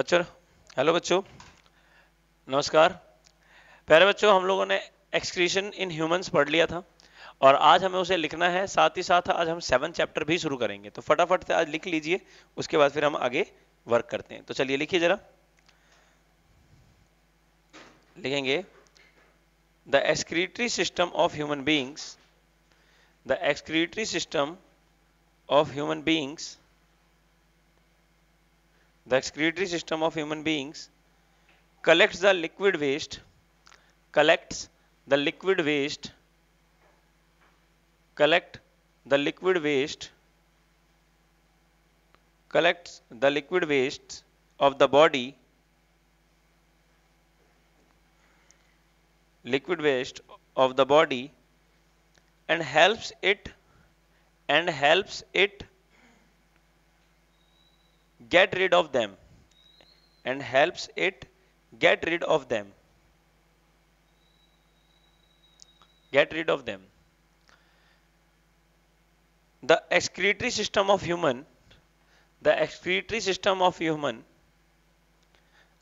बच्चों हेलो बच्चों नमस्कार प्यारे बच्चों हम लोगों ने एक्सक्रीशन इन ह्यूमंस पढ़ लिया था और आज हमें उसे लिखना है साथ ही साथ आज हम सेवन चैप्टर भी शुरू करेंगे तो फटाफट से आज लिख लीजिए उसके बाद फिर हम आगे वर्क करते हैं तो चलिए लिखिए जरा लिखेंगे the excretory system of human beings the excretory system of human beings The excretory system of human beings collects the liquid waste, collects the liquid waste, collect the liquid waste, collects the liquid waste of the body, liquid waste of the body and helps it and helps it get rid of them and helps it get rid of them get rid of them the excretory system of human the excretory system of human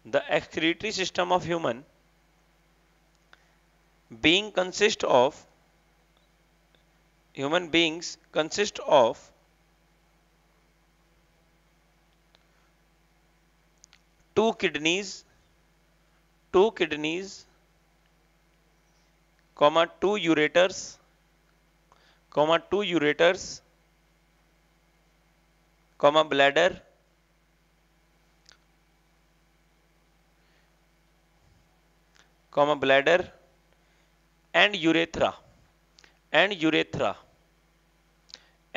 the excretory system of human being consist of human beings consist of two kidneys two kidneys comma two ureters comma two ureters comma bladder comma bladder and urethra and urethra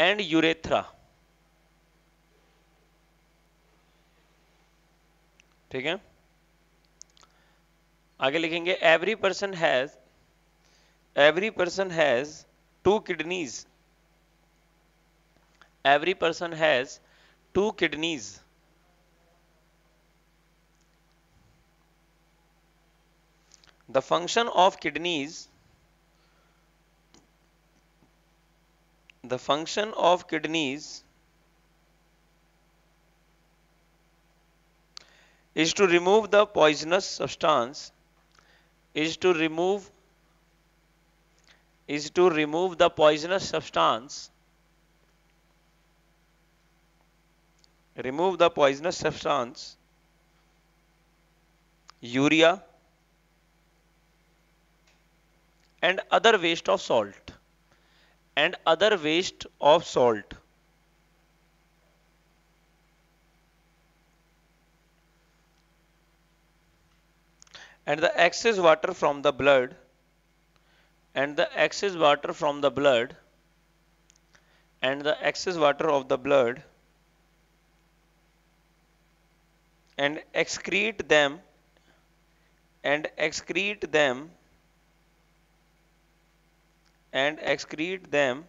and urethra ठीक है आगे लिखेंगे every person has every person has two kidneys every person has two kidneys the function of kidneys the function of kidneys is to remove the poisonous substance is to remove is to remove the poisonous substance remove the poisonous substance urea and other waste of salt and other waste of salt and the excess water from the blood and the excess water from the blood and the excess water of the blood and excrete them and excrete them and excrete them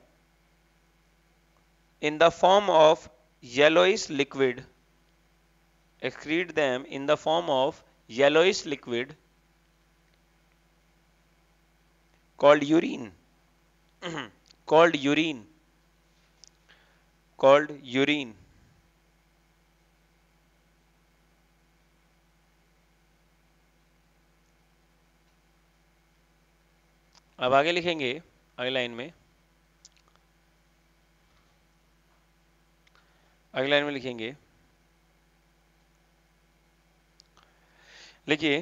in the form of yellowish liquid excrete them in the form of yellowish liquid called urine called urine called urine अब आगे लिखेंगे अगली line में अगली line में लिखेंगे लिखिए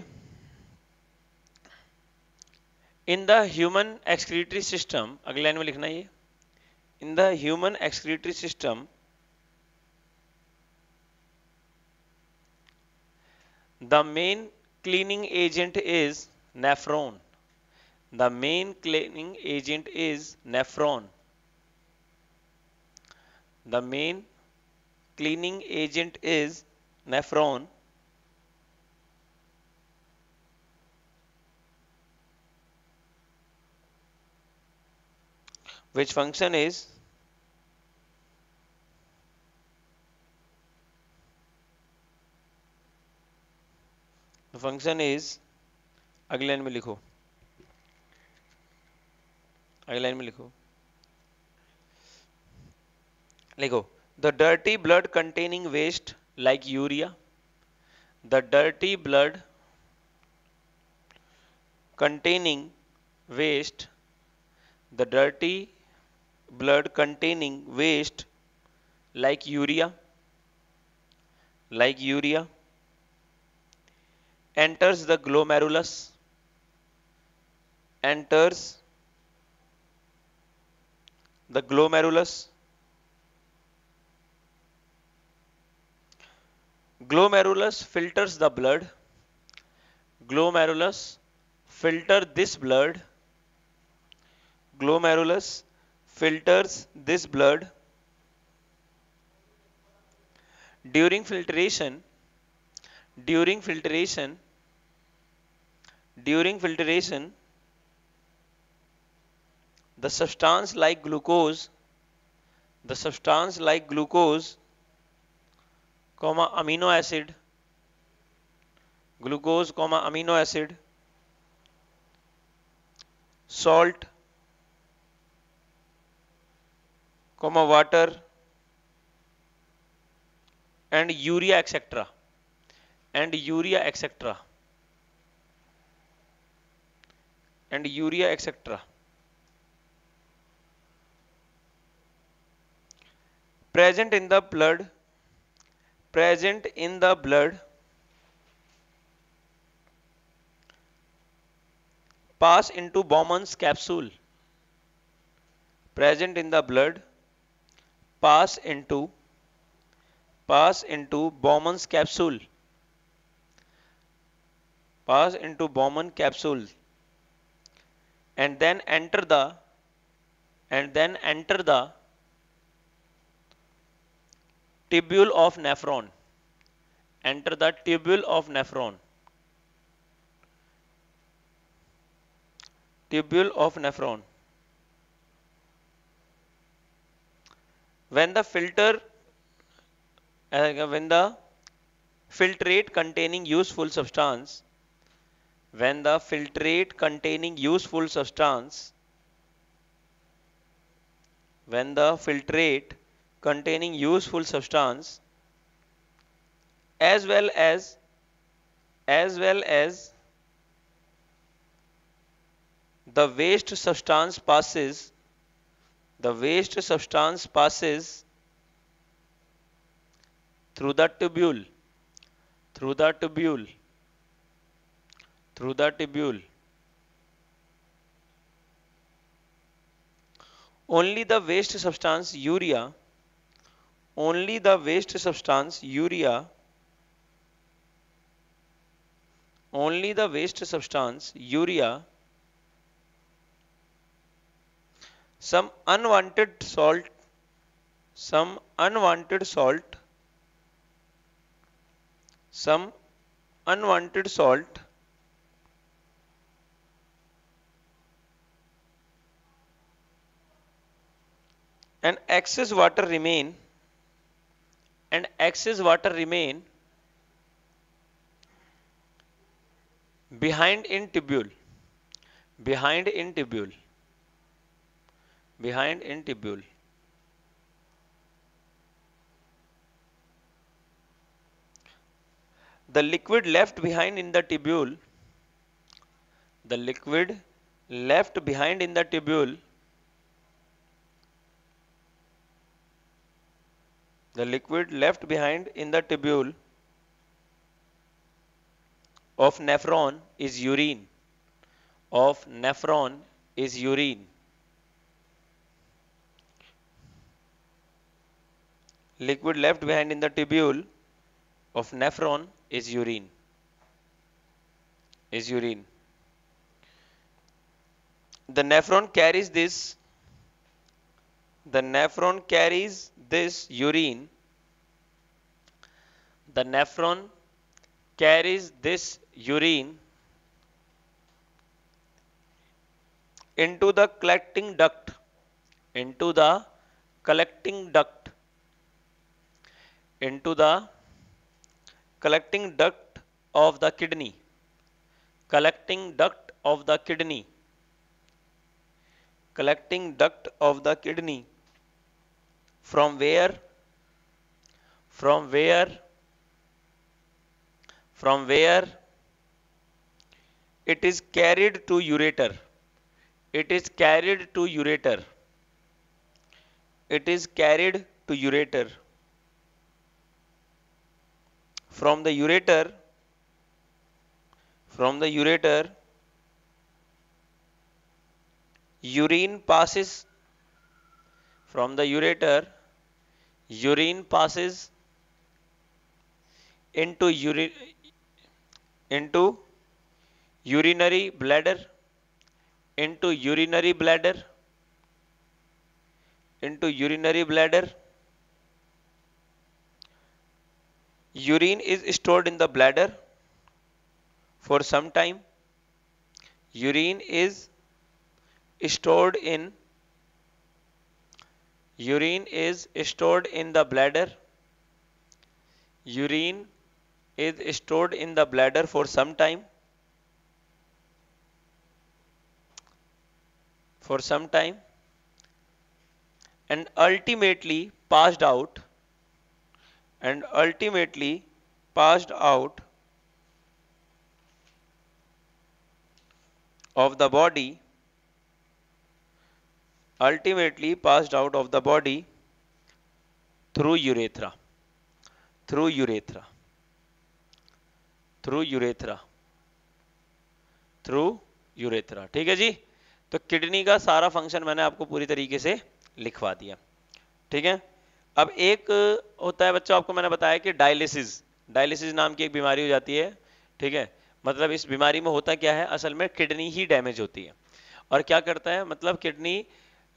in the human excretory system अगले लाइन में लिखना ये in the human excretory system the main cleaning agent is nephron the main cleaning agent is nephron the main cleaning agent is nephron which function is the function is अगली line में लिखो अगली line में लिखो लिखो the dirty blood containing waste like urea the dirty blood containing waste the dirty blood containing waste like urea like urea enters the glomerulus enters the glomerulus glomerulus filters the blood glomerulus filter this blood glomerulus filters this blood. During filtration, during filtration, during filtration, the substance like glucose, the substance like glucose, comma amino acid, glucose, comma amino acid, salt, comma water and urea etc and urea etc and urea etc present in the blood present in the blood pass into Bowman's capsule present in the blood pass into pass into Bowman's capsule pass into Bowman capsule and then enter the and then enter the tubule of nephron enter the tubule of nephron tubule of nephron when the filter uh, when the filtrate containing useful substance when the filtrate containing useful substance when the filtrate containing useful substance as well as as well as the waste substance passes the waste substance passes through the tubule through the tubule through the tubule only the waste substance urea only the waste substance urea only the waste substance urea some unwanted salt some unwanted salt some unwanted salt and excess water remain and excess water remain behind in tubule behind in tubule behind in tubule. The liquid left behind in the tubule, the liquid left behind in the tubule, the liquid left behind in the tubule of nephron is urine, of nephron is urine. Liquid left behind in the tubule of nephron is urine. Is urine. The nephron carries this. The nephron carries this urine. The nephron carries this urine into the collecting duct into the collecting duct into the collecting duct of the kidney collecting duct of the kidney collecting duct of the kidney from where from where from where it is carried to ureter it is carried to ureter it is carried to ureter from the ureter from the ureter urine passes from the ureter urine passes into urine into urinary bladder into urinary bladder into urinary bladder urine is stored in the bladder for some time urine is stored in urine is stored in the bladder urine is stored in the bladder for some time for some time and ultimately passed out and ultimately passed out of the body ultimately passed out of the body through urethra through urethra through urethra through urethra ठीक है जी तो kidney का सारा function मैंने आपको पूरी तरीके से लिखवा दिया ठीक है अब एक होता है बच्चों आपको मैंने बताया कि डायलिसिस डायलिसिस नाम की एक बीमारी हो जाती है ठीक है मतलब इस बीमारी में होता क्या है असल में किडनी ही डैमेज होती है और क्या करता है मतलब किडनी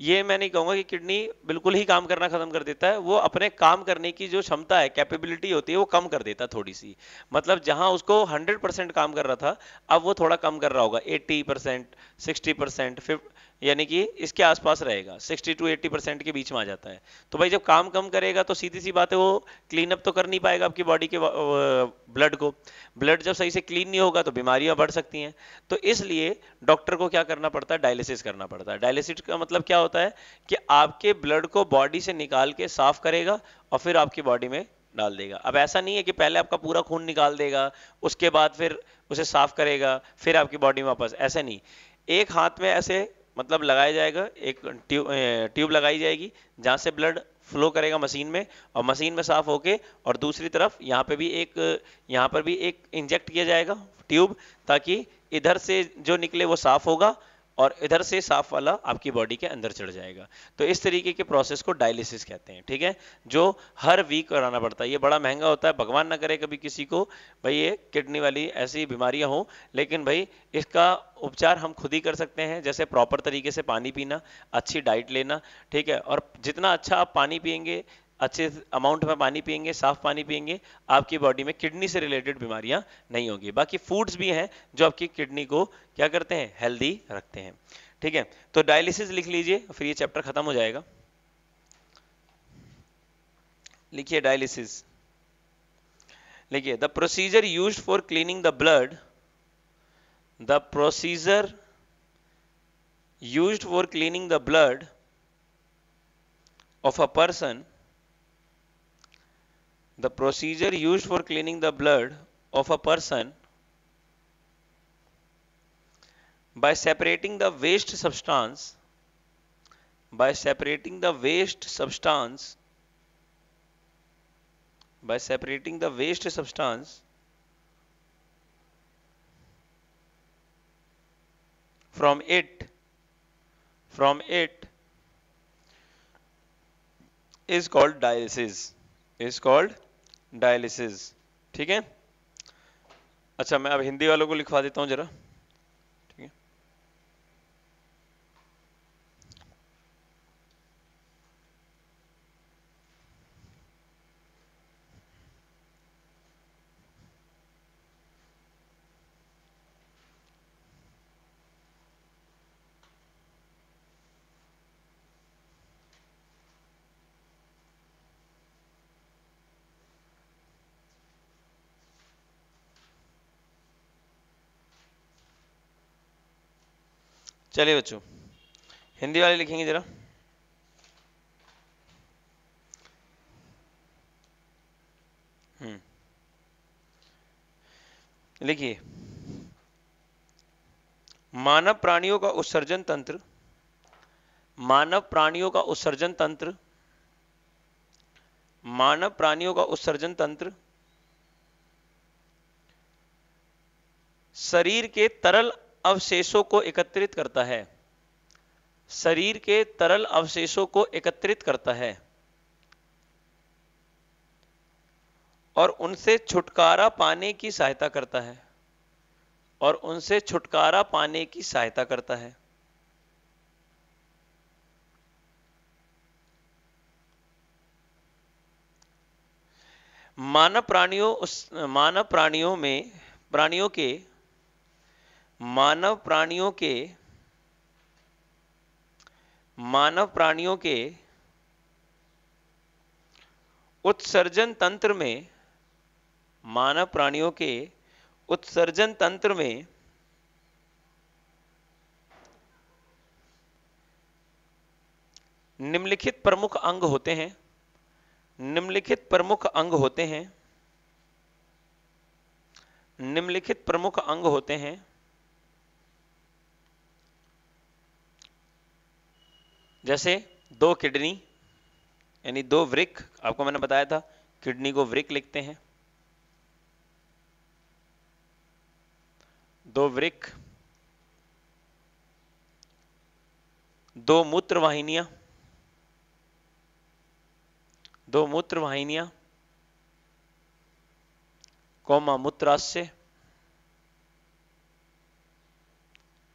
ये मैं नहीं कहूंगा कि किडनी बिल्कुल ही काम करना खत्म कर देता है वो अपने काम करने की जो क्षमता है कैपेबिलिटी होती है वो कम कर देता थोड़ी सी मतलब जहां उसको 100 परसेंट काम कर रहा था अब वो थोड़ा कम कर रहा होगा 80 परसेंट सिक्सटी परसेंट यानी कि इसके आसपास रहेगा 60 टू 80 परसेंट के बीच में आ जाता है तो भाई जब काम कम करेगा तो सीधी सी बात है वो क्लीन अप तो कर नहीं पाएगा आपकी बॉडी के ब्लड को ब्लड जब सही से क्लीन नहीं होगा तो बीमारियां बढ़ सकती हैं तो इसलिए डॉक्टर को क्या करना पड़ता है डायलिसिस करना पड़ता है डायलिसिस का मतलब क्या होता है कि आपके ब्लड को बॉडी से निकाल के साफ करेगा और फिर आपकी बॉडी में डाल देगा अब ऐसा नहीं है कि पहले आपका पूरा खून निकाल देगा उसके बाद फिर उसे साफ करेगा फिर आपकी बॉडी में वापस ऐसा नहीं एक हाथ में ऐसे मतलब लगाया जाएगा एक ट्यूब ट्यूब लगाई जाएगी जहाँ से ब्लड फ्लो करेगा मशीन में और मशीन में साफ होके और दूसरी तरफ यहाँ पे भी एक यहाँ पर भी एक इंजेक्ट किया जाएगा ट्यूब ताकि इधर से जो निकले वो साफ होगा और इधर से साफ वाला आपकी बॉडी के अंदर चढ़ जाएगा तो इस तरीके के प्रोसेस को डायलिसिस कहते हैं ठीक है जो हर वीक कराना पड़ता है ये बड़ा महंगा होता है भगवान ना करे कभी किसी को भाई ये किडनी वाली ऐसी बीमारियां हों लेकिन भाई इसका उपचार हम खुद ही कर सकते हैं जैसे प्रॉपर तरीके से पानी पीना अच्छी डाइट लेना ठीक है और जितना अच्छा आप पानी पियेंगे अच्छे अमाउंट में पानी पियेंगे साफ पानी पियेंगे आपकी बॉडी में किडनी से रिलेटेड बीमारियां नहीं होगी बाकी फूड्स भी हैं जो आपकी किडनी को क्या करते हैं हेल्दी रखते हैं ठीक है तो डायलिसिस लिख लीजिए फिर ये चैप्टर खत्म हो जाएगा लिखिए डायलिसिस लिखिए the procedure use for cleaning the blood the procedure use for cleaning the blood of a person the procedure used for cleaning the blood of a person by separating the waste substance by separating the waste substance by separating the waste substance from it from it is called dialysis is called dialysis ठीक है अच्छा मैं अब हिंदी वालों को लिखवा देता हूँ जरा चलिए बच्चों हिंदी वाले लिखेंगे जरा हम्म, लिखिए मानव प्राणियों का उत्सर्जन तंत्र मानव प्राणियों का उत्सर्जन तंत्र मानव प्राणियों का उत्सर्जन तंत्र शरीर के तरल अवशेषों को एकत्रित करता है शरीर के तरल अवशेषों को एकत्रित करता है और उनसे छुटकारा पाने की सहायता करता है और उनसे छुटकारा पाने की सहायता करता है मानव प्राणियों उस मानव प्राणियों में प्राणियों के मानव प्राणियों के मानव प्राणियों के उत्सर्जन तंत्र में मानव प्राणियों के उत्सर्जन तंत्र में निम्नलिखित प्रमुख अंग होते हैं निम्नलिखित प्रमुख अंग होते हैं निम्नलिखित प्रमुख अंग होते हैं जैसे दो किडनी यानी दो वृक आपको मैंने बताया था किडनी को वृक लिखते हैं दो वृक दो मूत्र वाहिनियां दो मूत्र वाहिनियां कोमा मूत्राशय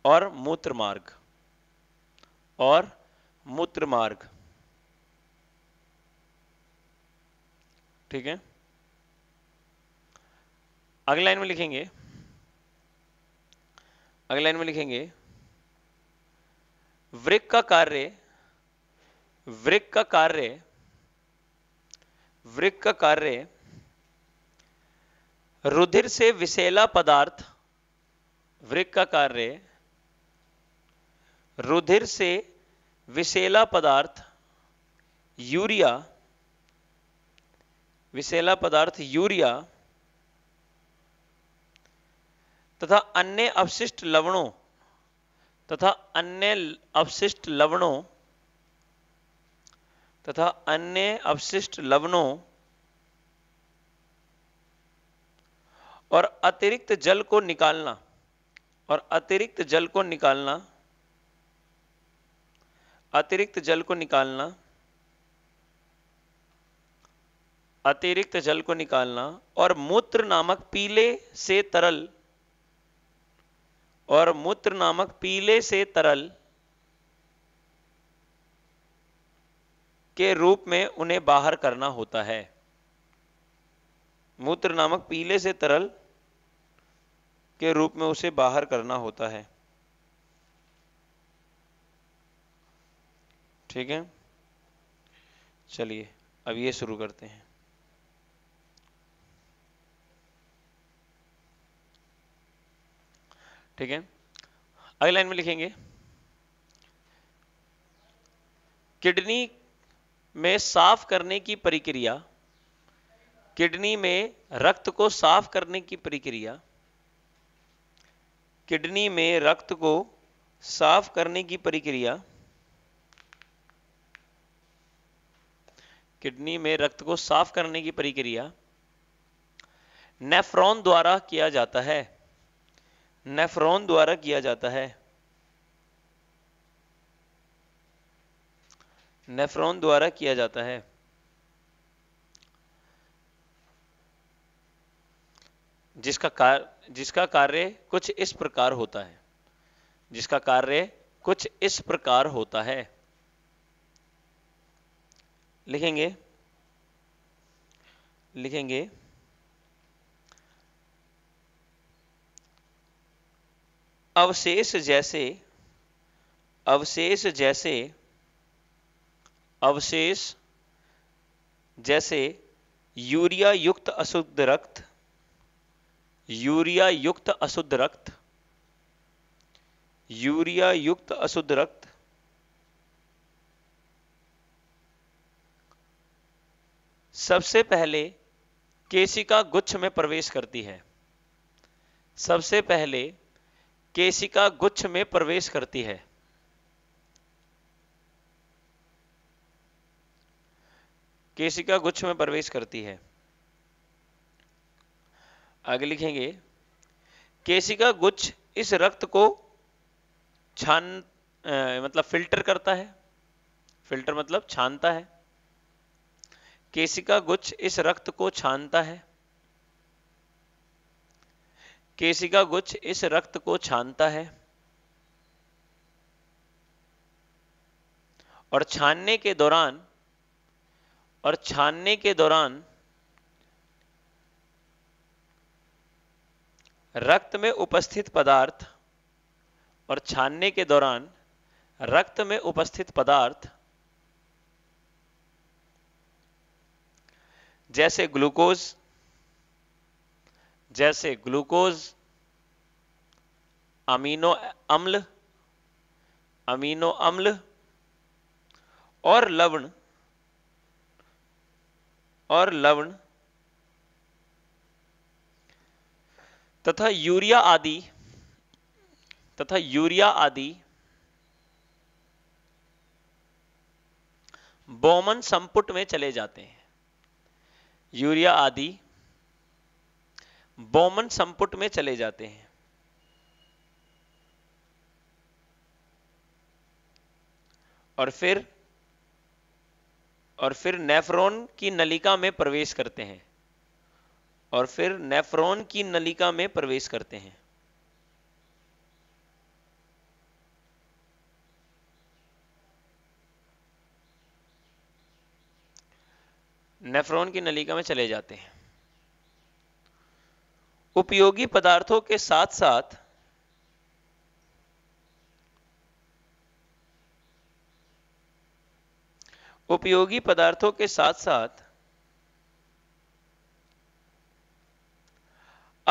और मूत्र मार्ग और मूत्र मार्ग ठीक है अगले लाइन में लिखेंगे अगले लाइन में लिखेंगे वृक का कार्य वृक का कार्य वृक का कार्य रुधिर से विषेला पदार्थ वृक का कार्य रुधिर से विशेला पदार्थ यूरिया विशेला पदार्थ यूरिया तथा अन्य अवशिष्ट लवणों तथा अन्य अवशिष्ट लवणों तथा अन्य अवशिष्ट लवणों और अतिरिक्त जल को निकालना और अतिरिक्त जल को निकालना अतिरिक्त जल को निकालना अतिरिक्त जल को निकालना और मूत्र नामक पीले से तरल और मूत्र नामक पीले से तरल के रूप में उन्हें बाहर करना होता है मूत्र नामक पीले से तरल के रूप में उसे बाहर करना होता है ठीक है चलिए अब ये शुरू करते हैं ठीक है अगली लाइन में लिखेंगे किडनी में साफ करने की प्रक्रिया किडनी में रक्त को साफ करने की प्रक्रिया किडनी में रक्त को साफ करने की प्रक्रिया किडनी में रक्त को साफ करने की प्रक्रिया नेफ्रॉन द्वारा किया जाता है नेफ्रॉन द्वारा किया जाता है नेफ्रॉन द्वारा किया जाता है जिसका कार जिसका कार्य कुछ इस प्रकार होता है जिसका कार्य कुछ इस प्रकार होता है लिखेंगे लिखेंगे अवशेष जैसे अवशेष जैसे अवशेष जैसे यूरिया युक्त अशुद्ध रक्त यूरिया युक्त अशुद्ध रक्त यूरिया युक्त अशुद्ध रक्त सबसे पहले केशिका गुच्छ में प्रवेश करती है सबसे पहले केशिका गुच्छ में प्रवेश करती है केशिका गुच्छ में प्रवेश करती है आगे लिखेंगे केशिका गुच्छ इस रक्त को छान मतलब फिल्टर करता है फिल्टर मतलब छानता है केसिका गुच्छ इस रक्त को छानता है केसिका गुच्छ इस रक्त को छानता है और छानने के दौरान और छानने के दौरान रक्त में उपस्थित पदार्थ और छानने के दौरान रक्त में उपस्थित पदार्थ जैसे ग्लूकोज जैसे ग्लूकोज अमीनो अम्ल अमीनो अम्ल और लवण और लवण तथा यूरिया आदि तथा यूरिया आदि बोमन संपुट में चले जाते हैं यूरिया आदि बोमन संपुट में चले जाते हैं और फिर और फिर नेफ्रोन की नलिका में प्रवेश करते हैं और फिर नेफ्रोन की नलिका में प्रवेश करते हैं नेफ्रॉन की नलिका में चले जाते हैं उपयोगी पदार्थों के साथ साथ उपयोगी पदार्थों के साथ साथ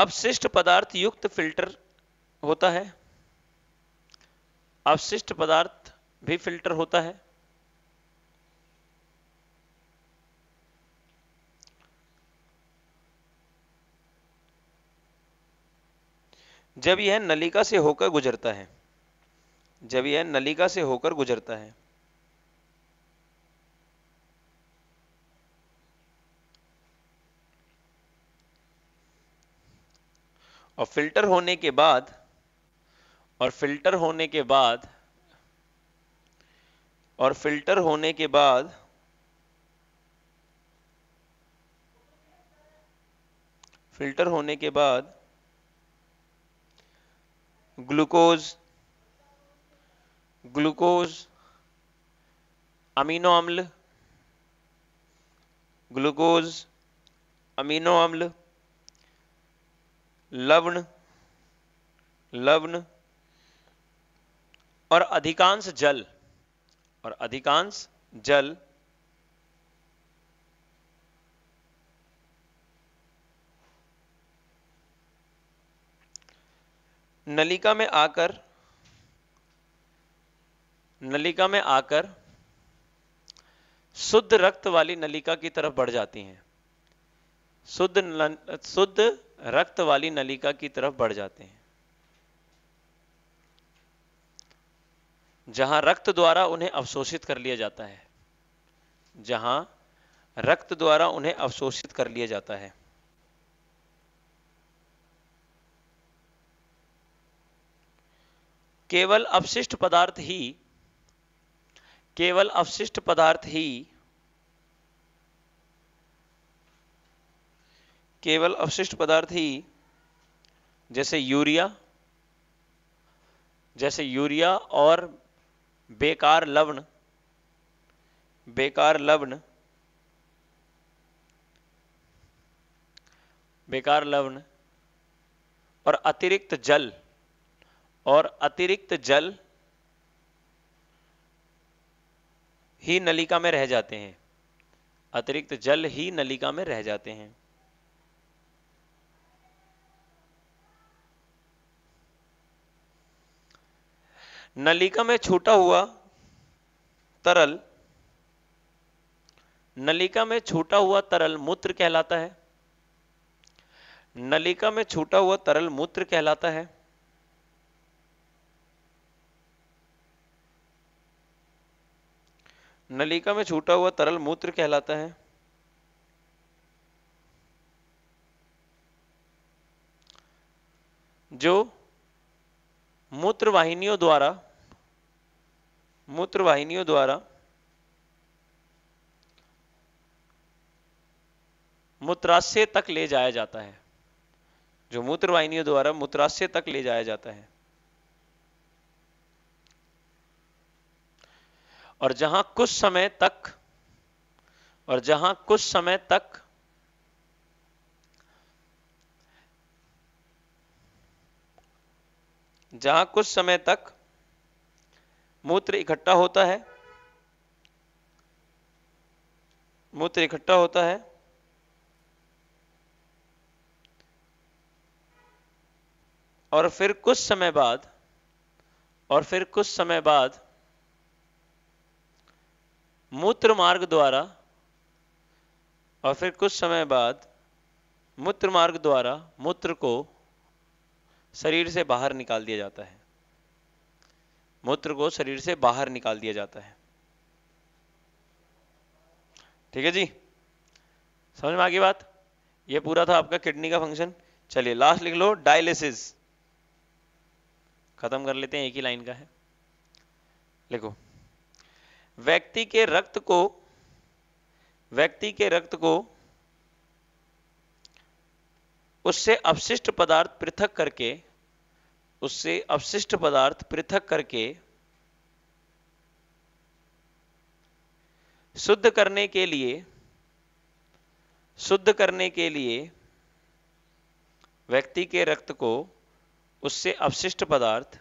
अपशिष्ट पदार्थ युक्त फिल्टर होता है अपशिष्ट पदार्थ भी फिल्टर होता है जब यह नलिका से होकर गुजरता है जब यह नलिका से होकर गुजरता है और फिल्टर होने के बाद और फिल्टर होने के बाद और फिल्टर होने के बाद फिल्टर होने के बाद ग्लूकोज ग्लूकोज अमीनो अम्ल ग्लूकोज अमीनो अम्ल लवण लवण और अधिकांश जल और अधिकांश जल नलिका में आकर नलिका में आकर शुद्ध रक्त वाली नलिका की तरफ बढ़ जाती हैं शुद्ध शुद्ध रक्त वाली नलिका की तरफ बढ़ जाते हैं जहां रक्त द्वारा उन्हें अवशोषित कर लिया जाता है जहां रक्त द्वारा उन्हें अवशोषित कर लिया जाता है केवल अवशिष्ट पदार्थ ही केवल अवशिष्ट पदार्थ ही केवल अवशिष्ट पदार्थ ही जैसे यूरिया जैसे यूरिया और बेकार लवण बेकार लवण बेकार लवण और अतिरिक्त जल और अतिरिक्त जल ही नलिका में रह जाते हैं अतिरिक्त जल ही नलिका में रह जाते हैं नलिका में छूटा हुआ तरल नलिका में छूटा हुआ तरल मूत्र कहलाता है नलिका में छूटा हुआ तरल मूत्र कहलाता है नलिका में छूटा हुआ तरल मूत्र कहलाता है जो मूत्र वाहिनियों द्वारा मूत्र वाहिनियों द्वारा मूत्राशय तक ले जाया जाता है जो मूत्र वाहिनियों द्वारा मूत्राशय तक ले जाया जाता है और जहां कुछ समय तक और जहां कुछ समय तक जहां कुछ समय तक मूत्र इकट्ठा होता है मूत्र इकट्ठा होता है और फिर कुछ समय बाद और फिर कुछ समय बाद मूत्र मार्ग द्वारा और फिर कुछ समय बाद मूत्र मार्ग द्वारा मूत्र को शरीर से बाहर निकाल दिया जाता है मूत्र को शरीर से बाहर निकाल दिया जाता है ठीक है जी समझ में आ गई बात ये पूरा था आपका किडनी का फंक्शन चलिए लास्ट लिख लो डायलिसिस खत्म कर लेते हैं एक ही लाइन का है लिखो व्यक्ति के रक्त को व्यक्ति के रक्त को उससे अपशिष्ट पदार्थ पृथक करके उससे अपशिष्ट पदार्थ पृथक करके शुद्ध करने के लिए शुद्ध करने के लिए व्यक्ति के रक्त को उससे अपशिष्ट पदार्थ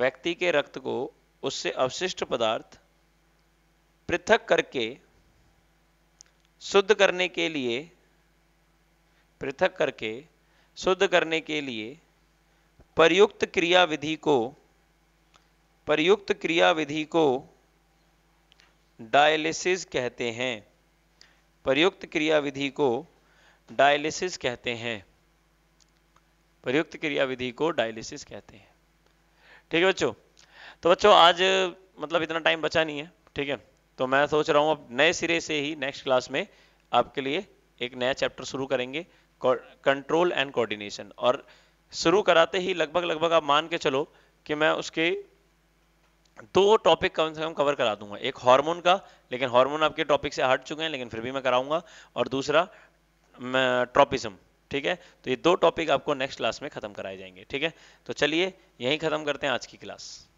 व्यक्ति के रक्त को उससे अवशिष्ट पदार्थ पृथक करके शुद्ध करने के लिए पृथक करके शुद्ध करने के लिए प्रयुक्त क्रिया विधि को प्रयुक्त क्रिया विधि को डायलिसिस कहते हैं प्रयुक्त क्रिया विधि को डायलिसिस कहते हैं प्रयुक्त क्रिया विधि को डायलिसिस कहते हैं ठीक है बच्चों तो बच्चों आज मतलब इतना टाइम बचा नहीं है ठीक है तो मैं सोच रहा हूँ अब नए सिरे से ही नेक्स्ट क्लास में आपके लिए एक नया चैप्टर शुरू करेंगे कंट्रोल एंड कोऑर्डिनेशन और शुरू कराते ही लगभग लगभग आप मान के चलो कि मैं उसके दो टॉपिक कम से कम कवर करा दूंगा एक हार्मोन का लेकिन हार्मोन आपके टॉपिक से हट चुके हैं लेकिन फिर भी मैं कराऊंगा और दूसरा ट्रॉपिज्म ठीक है तो ये दो टॉपिक आपको नेक्स्ट क्लास में खत्म कराए जाएंगे ठीक है तो चलिए यही खत्म करते हैं आज की क्लास